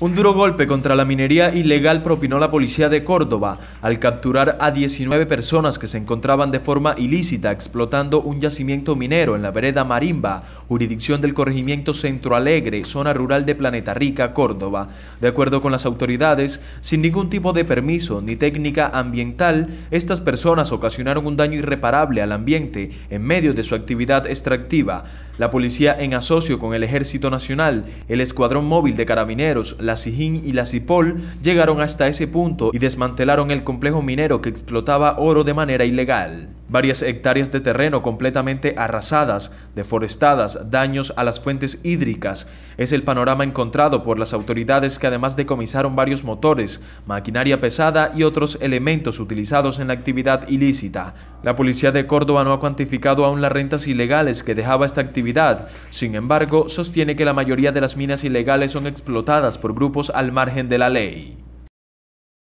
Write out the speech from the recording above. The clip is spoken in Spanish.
Un duro golpe contra la minería ilegal propinó la policía de Córdoba al capturar a 19 personas que se encontraban de forma ilícita explotando un yacimiento minero en la vereda Marimba, jurisdicción del corregimiento Centro Alegre, zona rural de Planeta Rica, Córdoba. De acuerdo con las autoridades, sin ningún tipo de permiso ni técnica ambiental, estas personas ocasionaron un daño irreparable al ambiente en medio de su actividad extractiva. La policía en asocio con el Ejército Nacional, el Escuadrón Móvil de Carabineros, la la Sijín y la Cipol llegaron hasta ese punto y desmantelaron el complejo minero que explotaba oro de manera ilegal varias hectáreas de terreno completamente arrasadas, deforestadas, daños a las fuentes hídricas. Es el panorama encontrado por las autoridades que además decomisaron varios motores, maquinaria pesada y otros elementos utilizados en la actividad ilícita. La policía de Córdoba no ha cuantificado aún las rentas ilegales que dejaba esta actividad. Sin embargo, sostiene que la mayoría de las minas ilegales son explotadas por grupos al margen de la ley.